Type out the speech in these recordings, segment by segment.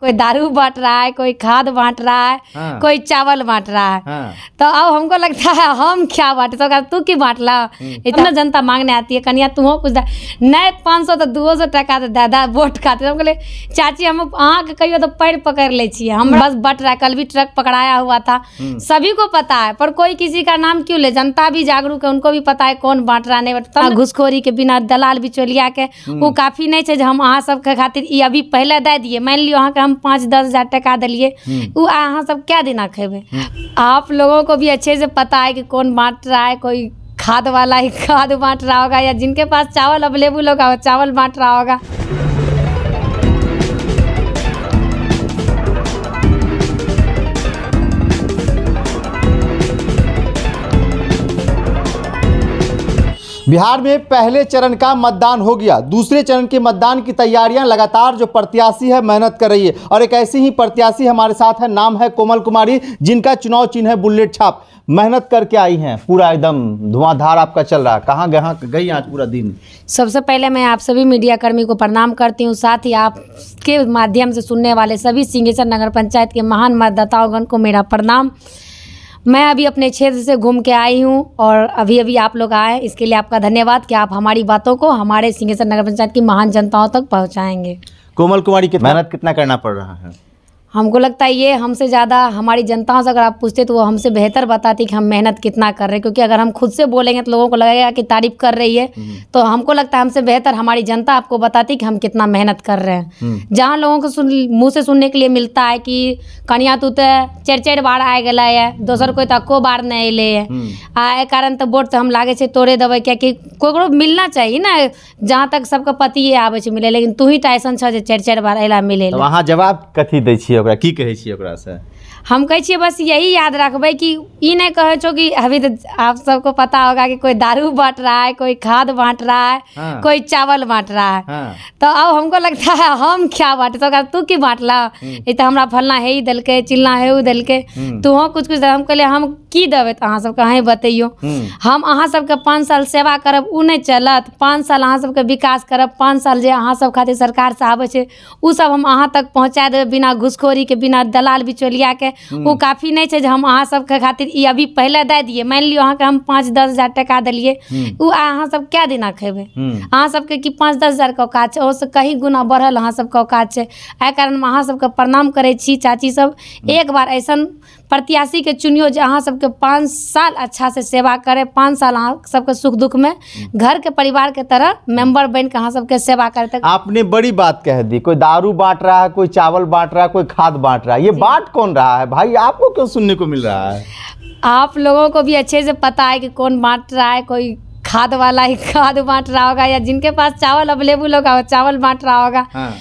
कोई दारू बांट रहा है कोई खाद बांट रहा है हाँ। कोई चावल बांट रहा है हाँ। तो अब हमको लगता है हम क्या बांट तो तू की बांट ला हम्म। इतना जनता मांगने आती है कन्या हो कुछ दे नहीं पाँच सौ तो दो सौ टका तो दादा वोट खाते हम बोले चाची हम आँख कहियो तो पैर पकड़ ले छिए हम हम्म। बस बट रहा है कल भी ट्रक पकड़ाया हुआ था हम्म। सभी को पता है पर कोई किसी का नाम क्यों ले जनता भी जागरूक है उनको भी पता है कौन बांट रहा नहीं बांट घुसखोरी के बिना दलाल बिचौलिया के वो काफी नहीं है हम अहाँ सबके खातिर ये अभी पहले दे दिए मान लियो अहाँ हम पाँच दस हजार टका देलिए वो हम्म। अहाँ सब क्या दिना खेबे आप लोगों को भी अच्छे से पता है कि कौन बांट रहा है कोई खाद वाला ही खाद बांट रहा होगा या जिनके पास चावल अवेलेबल होगा वो चावल बांट रहा होगा बिहार में पहले चरण का मतदान हो गया दूसरे चरण के मतदान की तैयारियां लगातार जो प्रत्याशी है मेहनत कर रही है और एक ऐसी ही प्रत्याशी हमारे साथ है नाम है कोमल कुमारी जिनका चुनाव चिन्ह है बुलेट छाप मेहनत करके आई हैं पूरा एकदम धुआंधार आपका चल रहा है कहाँ कहाँ गई आज पूरा दिन सबसे पहले मैं आप सभी मीडिया कर्मी को प्रणाम करती हूँ साथ ही आपके माध्यम से सुनने वाले सभी सिंहेश्वर नगर पंचायत के महान मतदाताओं को मेरा प्रणाम मैं अभी अपने क्षेत्र से घूम के आई हूँ और अभी अभी आप लोग आए इसके लिए आपका धन्यवाद कि आप हमारी बातों को हमारे सिंहेश्वर नगर पंचायत की महान जनताओं तक पहुँचाएंगे कोमल कुमारी की मेहनत कितना करना पड़ रहा है हमको लगता है ये हमसे ज़्यादा हमारी जनताओं से अगर आप पूछते तो वो हमसे बेहतर बताती कि हम मेहनत कितना कर रहे हैं क्योंकि अगर हम खुद से बोलेंगे तो लोगों को लगेगा कि तारीफ कर रही है हम्म। तो हमको लगता है हमसे बेहतर हमारी जनता आपको बताती कि हम कितना मेहनत कर रहे हैं हम्म। जहाँ लोगों को सुन मुँह से सुनने के लिए मिलता है कि कनिया तू तो चार चार बार आ गया है दोसर कोई तो बार नहीं अले है हम्म। आ कारण तो वोट तो हम लागे से तोड़े क्या कि कोकरो मिलना चाहिए ना जहाँ तक सबका पति आबे मिले लेकिन तू ही तो ऐसा छह चार चार बार अला मिले वहाँ जवाब कथी दै छियै ओकरा की कहै छियै ओकरासँ हम कह बस यही याद रखब कि नहीं कहे छो कि अभी तो आप सबको पता होगा कि कोई दारू बांट रहा है कोई खाद बांट रहा है हाँ। कोई चावल बांट रहा है हाँ। तो अब हमको लगता है हम क्या बांट तो तू की बांटला ये हम्म। तो हमारा फलना हे ही दलके चिल्ला हे उ दलके हम्म। तू हो कुछ कुछ हम कहे हम की देवे तो अहाँ सबके अहीं बतैयो हम्म। हम अहाँ सबके पाँच साल सेवा करब उ नहीं चलत पाँच साल अहाँ सबके विकास करब पाँच साल जो अहाँ सब खातिर सरकार से आबे उ सब हम अहाँ तक पहुँचा देवे बिना के बिना दलाल बिचौलिया के हम्म। वो काफी नहीं है हम अहा सबके खातिर अभी पहले दे दिए मान लियो अहा हम पाँच दस हजार टका दिलिये ओ हम्म। अहाँ सब क्या दिना खेबे हम्म। अहा सबके की पाँच दस के औकात है उससे कहीं गुना बढ़ल अहा सबके औकात है आई कारण अहा सबके प्रणाम करे छी चाची सब एक बार ऐसा के चुनियो जो अहाँ सबके पाँच साल अच्छा से सेवा करे पाँच साल अहाँ सबके सुख के परिवार के तरह मेंबर बन के अहाँ सबके सेवा करे तक आपने बड़ी बात कह दी कोई दारू बांट रहा है कोई चावल बांट रहा है कोई खाद बांट रहा है ये बांट कौन रहा है भाई आपको क्यों सुनने को मिल रहा है आप लोगों को भी अच्छे से पता है कि कौन बांट रहा है कोई खाद वाला ही खाद बांट रहा होगा या जिनके पास चावल अवेलेबल होगा वो चावल बांट रहा होगा हाँ।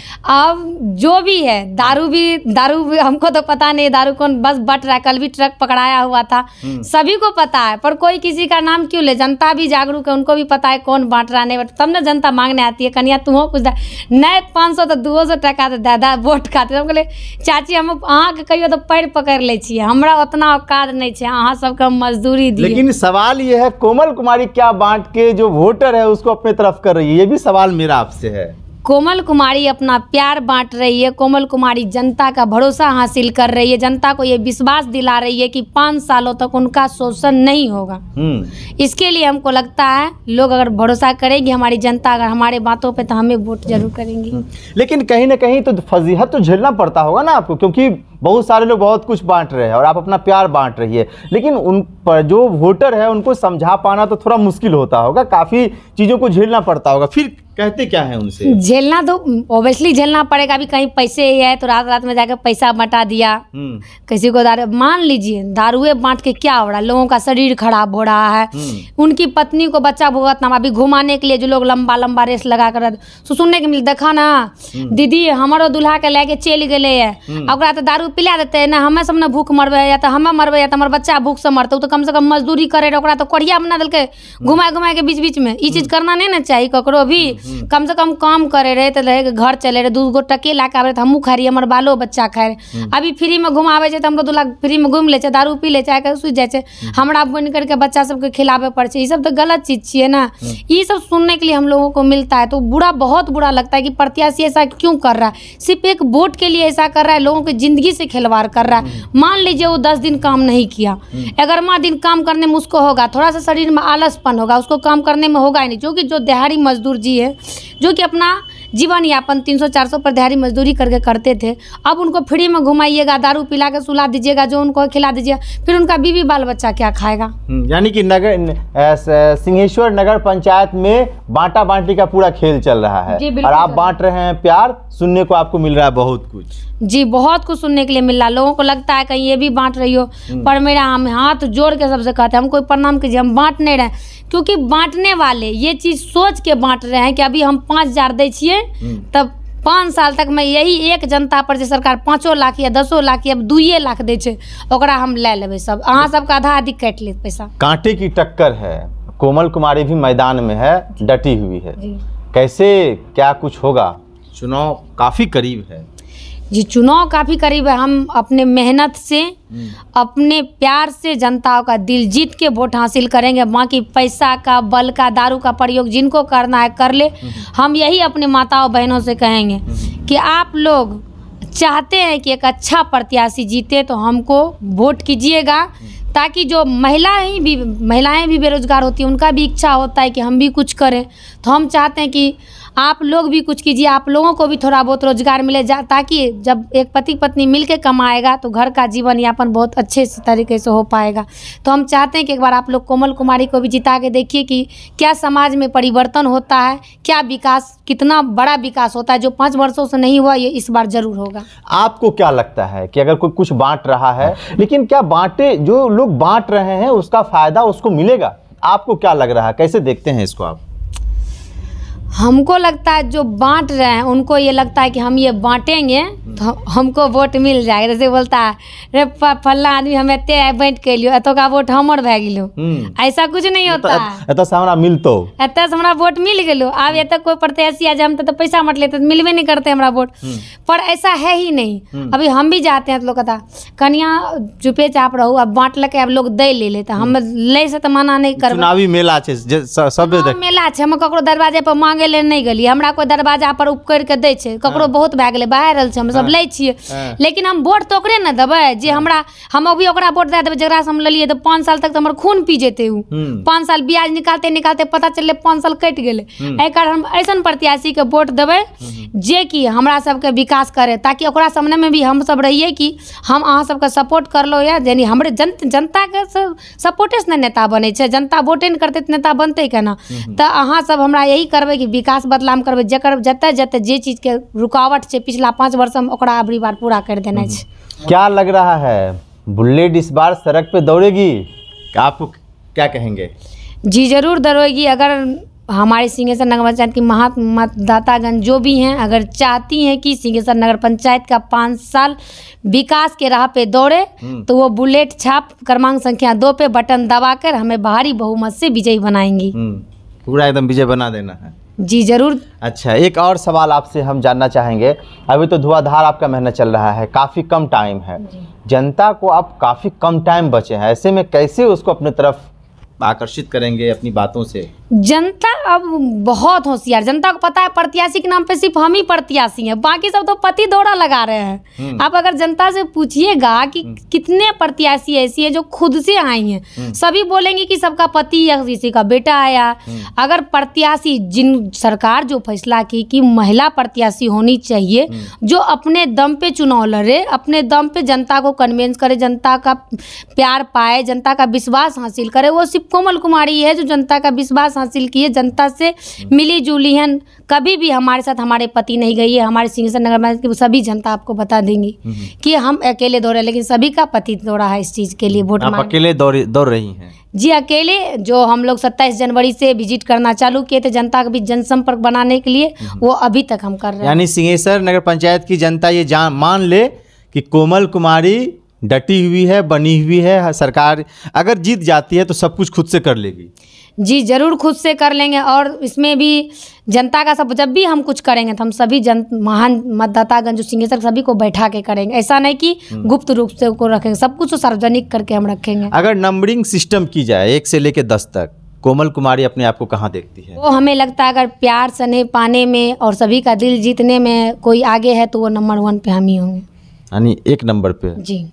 अब जो भी है दारू भी दारू भी हमको तो पता नहीं दारू कौन बस बट रहा है कल भी ट्रक पकड़ाया हुआ था हम्म। सभी को पता है पर कोई किसी का नाम क्यों ले जनता भी जागरूक है उनको भी पता है कौन बांट रहा नहीं तब ना जनता मांगने आती है कन्या तुम्हों कुछ नए पाँच सौ तो दो सौ टका तो दादा वोट खाते हम कहले चाची हम अहाँके कहियो तो पैर पकड़ ले हमारा उतना औकात नहीं है अहाँ सबके मजदूरी लेकिन सवाल ये है कोमल कुमारी क्या बांट बांट के जो वोटर है उसको अपने तरफ कर रही है ये भी सवाल मेरा आपसे है कोमल कुमारी अपना प्यार बांट रही है कोमल कुमारी जनता का भरोसा हासिल कर रही है जनता को ये विश्वास दिला रही है कि पाँच सालों तक उनका शोषण नहीं होगा हम्म। इसके लिए हमको लगता है लोग अगर भरोसा करेंगे हमारी जनता अगर हमारे बातों पे तो हमें वोट जरूर करेंगे हम्म। लेकिन कहीं ना कहीं तो फजीहत तो झेलना पड़ता होगा ना आपको क्योंकि बहुत सारे लोग बहुत कुछ बांट रहे हैं और आप अपना प्यार बांट रही है लेकिन उन पर जो वोटर है उनको समझा पाना तो थोड़ा मुश्किल होता होगा काफ़ी चीज़ों को झेलना पड़ता होगा फिर कहते क्या है उनसे झेलना तो ओबियसली झेलना पड़ेगा अभी कहीं पैसे ही है तो रात रात में जाकर पैसा बटा दिया हम्म। किसी को दारू मान लीजिए दारूए बांट के क्या हो रहा है लोगों का शरीर खराब हो रहा है हम्म। उनकी पत्नी को बच्चा भुगतना अभी घुमाने के लिए जो लोग लंबा लंबा रेस लगा कर तो सुनने के मिले देखा ना हम्म। दीदी हमारो दूल्हा के लेके चल गए है और तो दारू पिला देते ना हमें सब ना भूख मरबे या तो हमें मरबे या तो हमारे बच्चा भूख से मरते तो कम से कम मजदूरी करे रहे ओकरा तो कोढ़िया बना देलकै घुमा घुमा के बीच बीच में ई चीज करना नहीं ना चाहिए ककरो भी कम से कम काम करे रहे तो रहे घर चले रहे दू गो टके ला के आबे तो हमू खाई रही हमारे बालो बच्चा खाए रहे हम्म। अभी फ्री में घुमाबे छै तो हमरो दू लाख फ्री में घूम ले दारू पी ले छै आके सूझ जाइ छै हम्म। हमरा बन करके बच्चा सबके खिलाबे पड़ छै ई सब तो गलत चीज छे ना ये सब सुनने के लिए हम लोगों को मिलता है तो बुरा बहुत बुरा लगता है कि प्रत्याशी ऐसा क्यों कर रहा है सिर्फ एक वोट के लिए ऐसा कर रहा है लोगों की जिंदगी से खिलवाड़ कर रहा है हम्म। मान लीजिए वो दस दिन काम नहीं किया हम्म। माँ दिन काम करने में उसको होगा थोड़ा सा शरीर में आलसपन होगा उसको काम करने में होगा ही नहीं जो कि जो दिहाड़ी मजदूर जी है जो कि अपना जीवन यापन तीन सौ चार सौ पर दिहाड़ी मजदूरी करके करते थे अब उनको फ्री में घुमाइएगा दारू पिला के सुला दीजिएगा जो उनको खिला दीजिएगा फिर उनका बीवी बाल बच्चा क्या खाएगा हम्म, यानी कि नगर सिंहेश्वर नगर पंचायत में बांटा बांटी का पूरा खेल चल रहा है और आप बांट रहे हैं प्यार सुनने को आपको मिल रहा है बहुत कुछ जी बहुत कुछ सुनने के लिए मिल रहा है लोगों को लगता है कहीं ये भी बांट रही हो हम्म। पर मेरा हम हाथ जोड़ के सबसे कहते हैं हम कोई प्रणाम कीजिए हम बांट नहीं रहे क्योंकि बांटने वाले ये चीज सोच के बांट रहे हैं कि अभी हम पाँच हजार दे छे हम्म। तब पाँच साल तक में यही एक जनता पर जो सरकार पाँचों लाख या दसो लाख या दुइये लाख दे ओकरा हम ले लेबे सब अहाँ सबके आधा अधिक काट ले पैसा कांटे की टक्कर है कोमल कुमारी भी मैदान में है डटी हुई है कैसे क्या कुछ होगा चुनाव काफी करीब है जी चुनाव काफ़ी करीब है हम अपने मेहनत से अपने प्यार से जनता का दिल जीत के वोट हासिल करेंगे बाकी पैसा का बल का दारू का प्रयोग जिनको करना है कर ले हम यही अपने माताओं बहनों से कहेंगे कि आप लोग चाहते हैं कि एक अच्छा प्रत्याशी जीते तो हमको वोट कीजिएगा ताकि जो ही भी महिलाएं भी बेरोजगार होती हैं उनका भी इच्छा होता है कि हम भी कुछ करें तो हम चाहते हैं कि आप लोग भी कुछ कीजिए आप लोगों को भी थोड़ा बहुत रोजगार मिले जा ताकि जब एक पति पत्नी मिल के कमाएगा तो घर का जीवन यापन बहुत अच्छे से तरीके से हो पाएगा तो हम चाहते हैं कि एक बार आप लोग कोमल कुमारी को भी जिता के देखिए कि क्या समाज में परिवर्तन होता है क्या विकास कितना बड़ा विकास होता है जो पाँच वर्षों से नहीं हुआ ये इस बार जरूर होगा आपको क्या लगता है कि अगर कोई कुछ बांट रहा है लेकिन क्या बांटे जो लोग बांट रहे हैं उसका फायदा उसको मिलेगा आपको क्या लग रहा है कैसे देखते हैं इसको आप हमको लगता है जो बांट रहे हैं उनको ये लगता है कि हम ये बांटेंगे तो हम्म। हमको वोट मिल जाएगा जैसे बोलता है रे फल्ला आदमी हम एते बांट के लियो एतो का वोट हमर भ गेलो हम्म। ऐसा कुछ नहीं होता एतो से हमरा मिलतो एतो से हमरा वोट मिल गेलो अब हम्म। एतो कोई प्रत्याशी आज हम तो पैसा मट लेते मिलबे नहीं करते हमरा वोट पर ऐसा है ही नहीं अभी हम भी जाते हैं तो लोग कहता कनिया चुपे चाप रहो अब बांट लके अब लोग दे ले लेते हम ले से तो मना नहीं कर चुनावी मेला छे सब मेला छे हम ककरो दरवाजे पर मांगे गेलै नहीं गेलियै हमरा कोई दरवाजा पर उपकर के दे दै ककरो बहुत भए गेलै वायरल हम सब ले छियै लेकिन हम वोट तऽ ओकरे ने देबै जे हमरा हम अभी ओकरा वोट दए देबै से हम लेलियै तऽ पाँच साल तक तऽ हमर खून पी जेते उ पाँच साल ब्याज निकालते निकालते पता चललै पाँच साल कट गेलै एहि कारण हम ऐसन के वोट जे कि हमरा सभके विकास करे ताकि ओकरा में भी हम सब रहिए कि हम अहाँ सभके सपोर्ट करलहुँ या यानी हमरे जन के सपोर्टेसँ ने नेता बने छै जनता वोटे करते नेता बनते केना तऽ सब हमरा यही करबे कि विकास बदलाम करब जकर जतय जतय जे के रुकावट छे पिछला पाँच में ओकरा अबरी बार पूरा कर देने हम्म। छे क्या लग रहा है बुलेट इस बार सड़क पे दौड़ेगी आप क्या कहेंगे जी ज़रूर दौड़ेगी अगर हमारे सिंहेश्वर नगर पंचायत की महा मतदातागण जो भी हैं अगर चाहती हैं कि सिंहेश्वर नगर पंचायत का पाँच साल विकास के राह पे दौड़े हम्म। तो वो बुलेट छाप क्रमांक संख्या दो पे बटन दबाकर हमें भारी बहुमत से विजयी बनाएंगी हम्म। पूरा एकदम विजय बना देना है जी ज़रूर अच्छा एक और सवाल आपसे हम जानना चाहेंगे अभी तो धुआंधार आपका मेहनत चल रहा है काफ़ी कम टाइम है जनता को आप काफ़ी कम टाइम बचे हैं ऐसे में कैसे उसको अपनी तरफ आकर्षित करेंगे अपनी बातों से जनता अब बहुत होशियार जनता को पता है प्रत्याशी के नाम पे सिर्फ हम ही प्रत्याशी हैं बाकी सब तो पति दौड़ा लगा रहे हैं हम्म। आप अगर जनता से पूछिएगा कि हम्म। कितने प्रत्याशी ऐसी है जो खुद से आई हैं हम्म। सभी बोलेंगे कि सबका पति या किसी का बेटा आया अगर प्रत्याशी जिन सरकार जो फैसला की कि महिला प्रत्याशी होनी चाहिए जो अपने दम पे चुनाव लड़े अपने दम पे जनता को कन्वेंस करे जनता का प्यार पाए जनता का विश्वास हासिल करे वो सिर्फ कोमल कुमारी है जो जनता का विश्वास हासिल की है जनता से मिली जुली हैं कभी भी हमारे साथ हमारे पति नहीं गई है हमारे सिंहसर नगर में सभी जनता आपको बता देंगी हम्म। कि हम अकेले दौड़े लेकिन सभी का पति दौड़ा है इस चीज़ के लिए वोट अकेले दौड़ रही है जी अकेले जो हम लोग 27 जनवरी से विजिट करना चालू किए थे जनता के बीच जनसंपर्क बनाने के लिए हम्म। वो अभी तक हम कर रहे हैं यानी सिंहेश्वर नगर पंचायत की जनता ये जान मान ले कि कोमल कुमारी डटी हुई है बनी हुई है सरकार अगर जीत जाती है तो सब कुछ खुद से कर लेगी जी ज़रूर खुद से कर लेंगे और इसमें भी जनता का सब जब भी हम कुछ करेंगे तो हम सभी जन महान मतदातागण जो सिंहेश्वर सभी को बैठा के करेंगे ऐसा नहीं कि हम्म। गुप्त रूप से उसको रखेंगे सब कुछ तो सार्वजनिक करके हम रखेंगे अगर नंबरिंग सिस्टम की जाए एक से लेकर दस तक कोमल कुमारी अपने आप को कहाँ देखती है वो हमें लगता है अगर प्यार सने पाने में और सभी का दिल जीतने में कोई आगे है तो वो नंबर वन पे हम ही होंगे यानी एक नंबर पे जी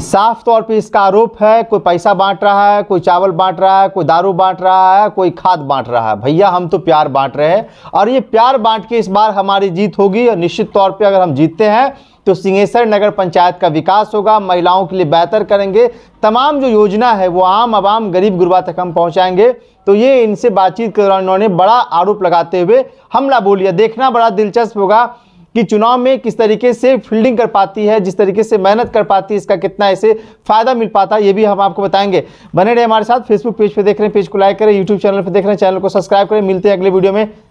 साफ तौर पे इसका आरोप है कोई पैसा बांट रहा है कोई चावल बांट रहा है कोई दारू बांट रहा है कोई खाद बांट रहा है भैया हम तो प्यार बांट रहे हैं और ये प्यार बांट के इस बार हमारी जीत होगी और निश्चित तौर पे अगर हम जीतते हैं तो सिंहेश्वर नगर पंचायत का विकास होगा महिलाओं के लिए बेहतर करेंगे तमाम जो योजना है वो आम आवाम गरीब गुरबा तक हम पहुँचाएंगे तो ये इनसे बातचीत के दौरान उन्होंने बड़ा आरोप लगाते हुए हमला बोलिया देखना बड़ा दिलचस्प होगा कि चुनाव में किस तरीके से फील्डिंग कर पाती है जिस तरीके से मेहनत कर पाती है इसका कितना ऐसे फ़ायदा मिल पाता है ये भी हम आपको बताएंगे बने रहे हमारे साथ फेसबुक पेज पर देख रहे हैं पेज को लाइक करें यूट्यूब चैनल पर देख रहे हैं चैनल को सब्सक्राइब करें मिलते हैं अगले वीडियो में